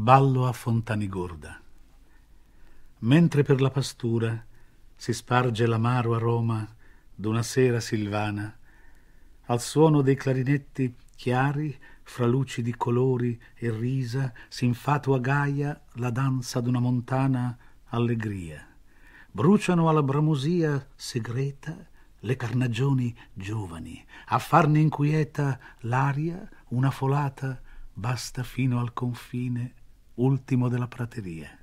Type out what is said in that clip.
Ballo a Fontanigorda. Mentre per la pastura si sparge l'amaro aroma d'una sera silvana, al suono dei clarinetti chiari, fra luci di colori e risa, si infatua gaia la danza d'una montana allegria. Bruciano alla bramosia segreta le carnagioni giovani, a farne inquieta l'aria una folata basta fino al confine ultimo della prateria.